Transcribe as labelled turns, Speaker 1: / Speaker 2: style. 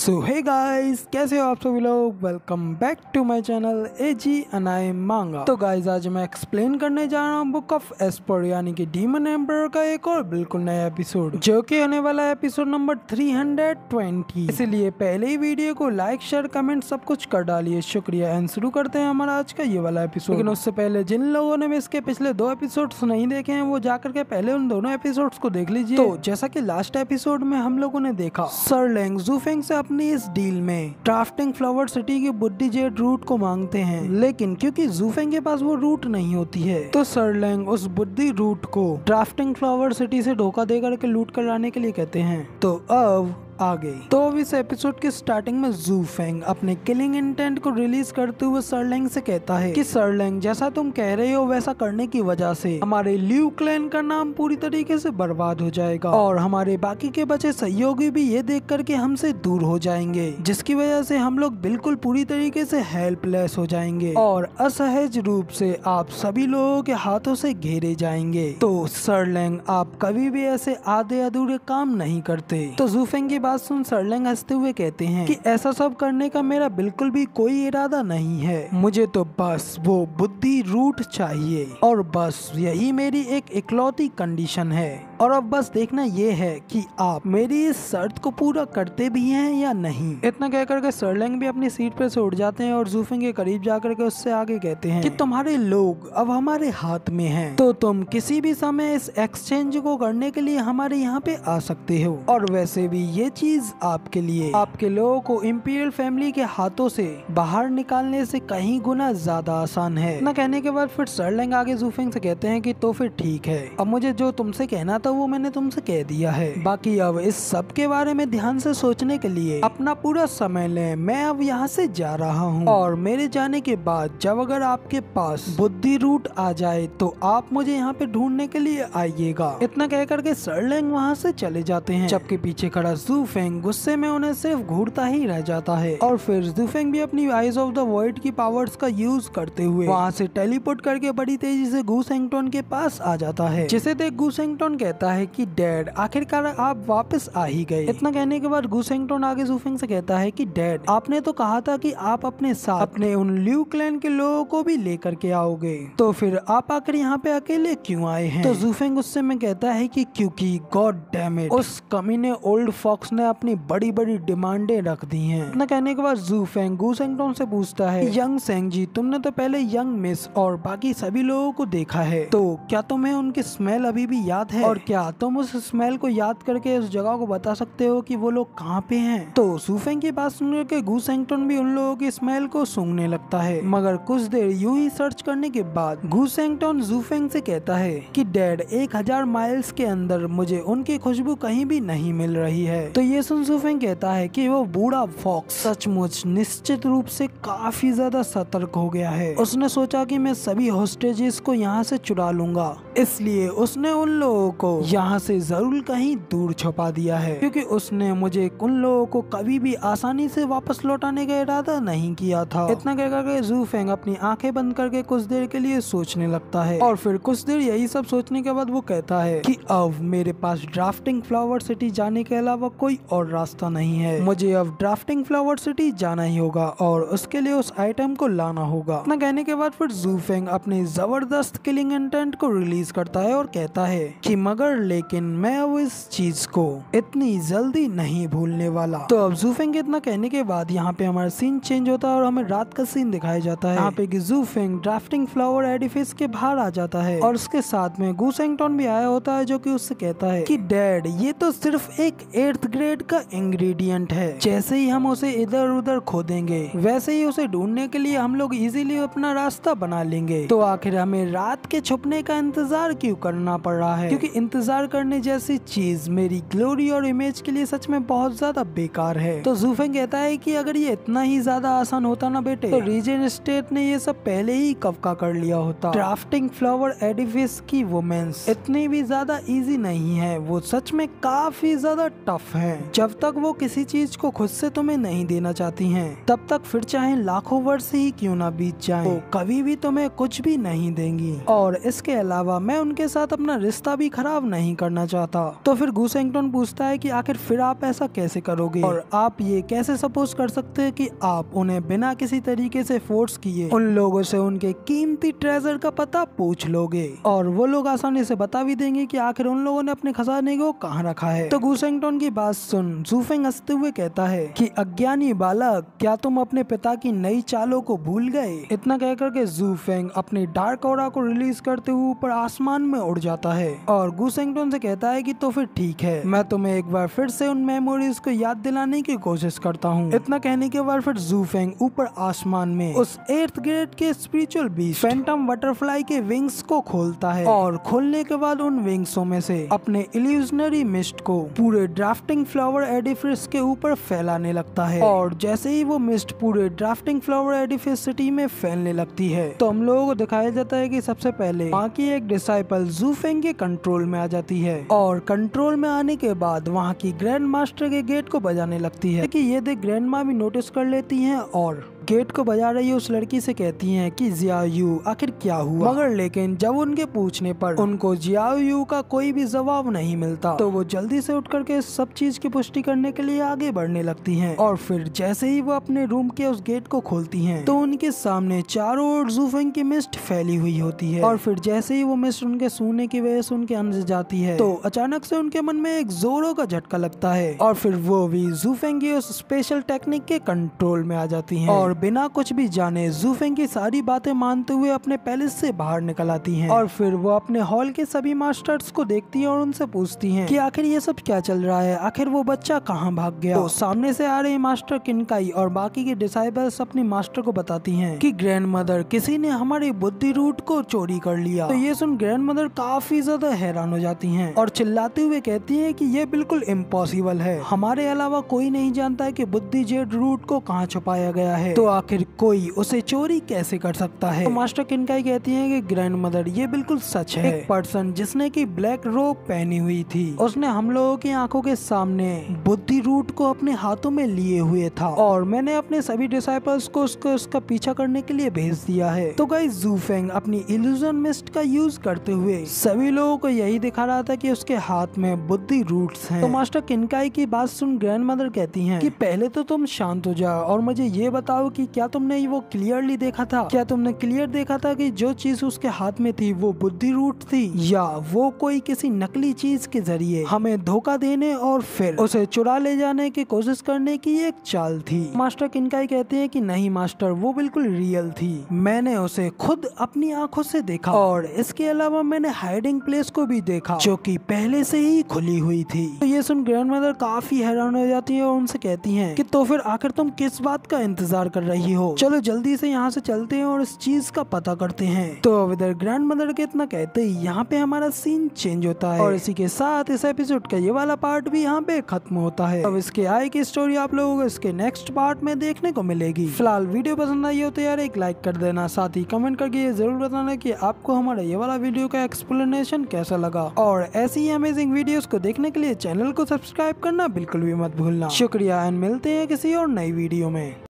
Speaker 1: सो hey guys कैसे हो आप सभी लोग welcome back to my channel ए जी अनाय मांगा तो गाइस आज मैं एक्सप्लेन करने जा रहा हूँ बुक ऑफ एस्पोर यानी कि डीमन एम्पर का एक और बिल्कुल नया एपिसोड जो कि होने वाला है एपिसोड नंबर 320 इसीलिए पहले ही वीडियो को लाइक शेयर कमेंट सब कुछ कर डालिए शुक्रिया एंड शुरू करते हैं हमारा आज का ये वाला एपिसोड लेकिन उससे पहले जिन लोगों ने भी इसके पिछले दो एपिसोड नहीं देखे हैं वो जाकर के पहले उन दोनों एपिसोड को देख लीजिए तो जैसा की लास्ट एपिसोड में हम लोगों ने देखा सर लेंग जूफेंग से अपनी इस डील में ड्राफ्टिंग फ्लावर सिटी की बुद्धि जेड रूट को मांगते हैं लेकिन क्योंकि जूफेंग के पास वो रूट नहीं होती है तो सरलैंग उस बुद्धि रूट को ड्राफ्टिंग फ्लावर सिटी से धोखा देकर के लूट कर लाने के लिए कहते हैं तो अब आ गई तो अब इस एपिसोड के स्टार्टिंग में जू फेंग अपने किलिंग इंटेंट को रिलीज करते हुए सरलैंग से कहता है कि सरलैंग जैसा तुम कह रहे हो वैसा करने की वजह से हमारे ल्यू क्लैन का नाम पूरी तरीके से बर्बाद हो जाएगा और हमारे बाकी के बचे सहयोगी भी ये देख करके हमसे दूर हो जाएंगे जिसकी वजह से हम लोग बिल्कुल पूरी तरीके से हेल्पलेस हो जाएंगे और असहज रूप से आप सभी लोगों के हाथों से घेरे जाएंगे तो सरलैंग आप कभी भी ऐसे आधे अधूरे काम नहीं करते तो जूफेंग की बात बात सुन सरलिंग हंसते हुए कहते हैं कि ऐसा सब करने का मेरा बिल्कुल भी कोई इरादा नहीं है मुझे तो बस वो बुद्धि रूट चाहिए और बस यही मेरी एक इकलौती कंडीशन है और अब बस देखना ये है कि आप मेरी इस शर्त को पूरा करते भी हैं या नहीं इतना कहकर के सरलैंग भी अपनी सीट पर से उठ जाते हैं और जूफिंग के करीब जाकर के उससे आगे कहते हैं कि तुम्हारे लोग अब हमारे हाथ में हैं तो तुम किसी भी समय इस एक्सचेंज को करने के लिए हमारे यहाँ पे आ सकते हो और वैसे भी ये चीज आपके लिए आपके लोगों को इम्पीरियल फैमिली के हाथों से बाहर निकालने से कहीं गुना ज्यादा आसान है न कहने के बाद फिर सरलैंग आगे जूफिंग से कहते हैं की तो फिर ठीक है अब मुझे जो तुमसे कहना था था तो वो मैंने तुमसे कह दिया है बाकी अब इस सब के बारे में ध्यान से सोचने के लिए अपना पूरा समय लें मैं अब यहाँ से जा रहा हूँ और मेरे जाने के बाद जब अगर आपके पास बुद्धि रूट आ जाए तो आप मुझे यहाँ पे ढूंढने के लिए आइएगा इतना कह करके सरलेंग वहाँ से चले जाते हैं जबकि पीछे खड़ा जूफेंग गुस्से में उन्हें सिर्फ घूरता ही रह जाता है और फिर जूफेंग भी अपनी आइज ऑफ द वर्ल्ड की पावर्स का यूज करते हुए वहाँ से टेलीपोर्ट करके बड़ी तेजी से गुसेंगटोन के पास आ जाता है जिसे देख गुसेंगटोन कहता कहता है कि डैड आखिरकार आप वापस आ ही गए इतना कहने के बाद गुसेंगटोन आगे जूफिंग से कहता है कि डैड आपने तो कहा था कि आप अपने साथ अपने उन ल्यू क्लैन के लोगों को भी लेकर के आओगे तो फिर आप आकर यहाँ पे अकेले क्यों आए हैं तो जूफेंग गुस्से में कहता है कि क्योंकि गॉड डैमेट उस कमीने ओल्ड फॉक्स ने अपनी बड़ी बड़ी डिमांडे रख दी है इतना कहने के बाद जूफेंग गुसेंगटोन से पूछता है यंग सेंग जी तुमने तो पहले यंग मिस और बाकी सभी लोगों को देखा है तो क्या तुम्हें उनकी स्मेल अभी भी याद है और क्या तुम उस स्मेल को याद करके उस जगह को बता सकते हो कि वो लोग कहाँ पे हैं तो सुफेंग की बात सुनकर के गु सेंगटोन भी उन लोगों की स्मेल को सूंघने लगता है मगर कुछ देर यूं ही सर्च करने के बाद गु सेंगटोन जूफेंग से कहता है कि डैड एक हजार माइल्स के अंदर मुझे उनकी खुशबू कहीं भी नहीं मिल रही है तो ये सुन सूफेंग कहता है की वो बूढ़ा फॉक्स सचमुच निश्चित रूप से काफी ज्यादा सतर्क हो गया है उसने सोचा की मैं सभी होस्टेजेस को यहाँ से चुरा लूंगा इसलिए उसने उन लोगों को यहाँ से जरूर कहीं दूर छुपा दिया है क्योंकि उसने मुझे उन लोगों को कभी भी आसानी से वापस लौटाने का इरादा नहीं किया था इतना कहकर के जू फेंग अपनी आंखें बंद करके कुछ देर के लिए सोचने लगता है और फिर कुछ देर यही सब सोचने के बाद वो कहता है की अब मेरे पास ड्राफ्टिंग फ्लावर सिटी जाने के अलावा कोई और रास्ता नहीं है मुझे अब ड्राफ्टिंग फ्लावर सिटी जाना ही होगा और उसके लिए उस आइटम को लाना होगा इतना कहने के बाद फिर जू फेंग अपने जबरदस्त किलिंग इंटेंट को रिलीज करता है और कहता है की मगर मगर लेकिन मैं अब इस चीज को इतनी जल्दी नहीं भूलने वाला तो अब जूफेंग इतना कहने के बाद यहाँ पे हमारा सीन चेंज होता है और हमें रात का सीन दिखाया जाता है यहाँ पे जूफेंग ड्राफ्टिंग फ्लावर एडिफिस के बाहर आ जाता है और उसके साथ में गुसेंगटोन भी आया होता है जो की उससे कहता है की डैड ये तो सिर्फ एक एर्थ ग्रेड का इंग्रेडिएंट है जैसे ही हम उसे इधर उधर खोदेंगे वैसे ही उसे ढूंढने के लिए हम लोग इजीली अपना रास्ता बना लेंगे तो आखिर हमें रात के छुपने का इंतजार क्यों करना पड़ रहा है क्योंकि इंतजार करने जैसी चीज मेरी ग्लोरी और इमेज के लिए सच में बहुत ज्यादा बेकार है तो जूफेंग कहता है की अगर ये इतना ही ज्यादा आसान होता ना बेटे तो रीजन स्टेट ने ये सब पहले ही कवका कर लिया होता ड्राफ्टिंग फ्लावर एडिफिस की वुमेन्स इतनी भी ज्यादा इजी नहीं है वो सच में काफी ज्यादा टफ है जब तक वो किसी चीज को खुद से तुम्हें नहीं देना चाहती हैं, तब तक फिर चाहे लाखों वर्ष ही क्यों ना बीत जाए वो कभी भी तुम्हें कुछ भी नहीं देंगी और इसके अलावा मैं उनके साथ अपना रिश्ता भी खराब बदलाव नहीं करना चाहता तो फिर गुसेंगटन पूछता है कि आखिर फिर आप ऐसा कैसे करोगे और आप ये कैसे सपोज कर सकते हैं कि आप उन्हें बिना किसी तरीके से फोर्स किए उन लोगों से उनके कीमती ट्रेजर का पता पूछ लोगे और वो लोग आसानी से बता भी देंगे कि आखिर उन लोगों ने अपने खजाने को कहाँ रखा है तो गुसेंगटन की बात सुन जूफेंग हंसते हुए कहता है कि अज्ञानी बालक क्या तुम अपने पिता की नई चालों को भूल गए इतना कहकर के जूफेंग अपनी डार्क ओरा को रिलीज करते हुए ऊपर आसमान में उड़ जाता है और सेंगटोन से कहता है कि तो फिर ठीक है मैं तुम्हें एक बार फिर से उन मेमोरीज को याद दिलाने की कोशिश करता हूँ इतना कहने के बाद फिर फेंग ऊपर आसमान में उस एर्थ ग्रेड के स्पिरिचुअल बीच फैंटम बटरफ्लाई के विंग्स को खोलता है और खोलने के बाद उन विंग्सों में से अपने इल्यूजनरी मिस्ट को पूरे ड्राफ्टिंग फ्लावर एडिफिस के ऊपर फैलाने लगता है और जैसे ही वो मिस्ट पूरे ड्राफ्टिंग फ्लावर एडिफिस सिटी में फैलने लगती है तो हम लोगों को दिखाया जाता है की सबसे पहले बाकी एक डिसाइपल जूफेंग के कंट्रोल में आ जाती है और कंट्रोल में आने के बाद वहाँ की ग्रैंड मास्टर के गेट को बजाने लगती है की ये देख ग्रैंड मा भी नोटिस कर लेती है और गेट को बजा रही उस लड़की से कहती हैं कि जियायू आखिर क्या हुआ मगर लेकिन जब उनके पूछने पर उनको जियायू का कोई भी जवाब नहीं मिलता तो वो जल्दी से उठ करके सब चीज की पुष्टि करने के लिए आगे बढ़ने लगती हैं और फिर जैसे ही वो अपने रूम के उस गेट को खोलती हैं तो उनके सामने चारों ओर जूफेंग की मिस्ट फैली हुई होती है और फिर जैसे ही वो मिस्ट उनके सोने की वजह से उनके अंदर जाती है तो अचानक से उनके मन में एक जोरों का झटका लगता है और फिर वो भी जूफेंग की उस स्पेशल टेक्निक के कंट्रोल में आ जाती है और बिना कुछ भी जाने जूफेंग की सारी बातें मानते हुए अपने पैलेस से बाहर निकल आती है और फिर वो अपने हॉल के सभी मास्टर्स को देखती है और उनसे पूछती है की आखिर ये सब क्या चल रहा है आखिर वो बच्चा कहाँ भाग गया तो सामने से आ रही मास्टर किनकाई और बाकी के डिसाइबल्स अपने मास्टर को बताती है की ग्रैंड मदर किसी ने हमारे बुद्धि रूट को चोरी कर लिया तो ये सुन ग्रैंड मदर काफी ज्यादा हैरान हो जाती है और चिल्लाते हुए कहती है की ये बिल्कुल इम्पॉसिबल है हमारे अलावा कोई नहीं जानता है की बुद्धि जेड रूट को कहाँ छुपाया गया है तो आखिर कोई उसे चोरी कैसे कर सकता है तो मास्टर किनकाई कहती है कि ग्रैंड मदर ये बिल्कुल सच है एक पर्सन जिसने की ब्लैक रोब पहनी हुई थी उसने हम लोगों की आंखों के सामने बुद्धि रूट को अपने हाथों में लिए हुए था और मैंने अपने सभी डिसाइपल्स को उसको उसका पीछा करने के लिए भेज दिया है तो गाई जूफेंग अपनी इल्यूजन मिस्ट का यूज करते हुए सभी लोगों को यही दिखा रहा था कि उसके हाथ में बुद्धि रूट है तो मास्टर किनकाई की बात सुन ग्रैंड मदर कहती है की पहले तो तुम शांत हो जाओ और मुझे ये बताओ की कि क्या तुमने वो क्लियरली देखा था क्या तुमने क्लियर देखा था कि जो चीज उसके हाथ में थी वो बुद्धि रूट थी या वो कोई किसी नकली चीज के जरिए हमें धोखा देने और फिर उसे चुरा ले जाने की कोशिश करने की एक चाल थी मास्टर किनकाई कहते हैं कि नहीं मास्टर वो बिल्कुल रियल थी मैंने उसे खुद अपनी आंखों से देखा और इसके अलावा मैंने हाइडिंग प्लेस को भी देखा जो कि पहले से ही खुली हुई थी तो ये सुन ग्रैंड मदर काफी हैरान हो जाती है और उनसे कहती है की तो फिर आखिर तुम किस बात का इंतजार कर कर रही हो चलो जल्दी से यहाँ से चलते हैं और इस चीज का पता करते हैं तो इधर ग्रैंड मदर के इतना कहते ही यहाँ पे हमारा सीन चेंज होता है और इसी के साथ इस एपिसोड का ये वाला पार्ट भी यहाँ पे खत्म होता है अब इसके आय की स्टोरी आप लोगों को इसके नेक्स्ट पार्ट में देखने को मिलेगी फिलहाल वीडियो पसंद आई हो तो यार एक लाइक कर देना साथ ही कमेंट करके ये जरूर बताना की आपको हमारा ये वाला वीडियो का एक्सप्लेनेशन कैसा लगा और ऐसी अमेजिंग वीडियो को देखने के लिए चैनल को सब्सक्राइब करना बिल्कुल भी मत भूलना शुक्रिया एंड मिलते हैं किसी और नई वीडियो में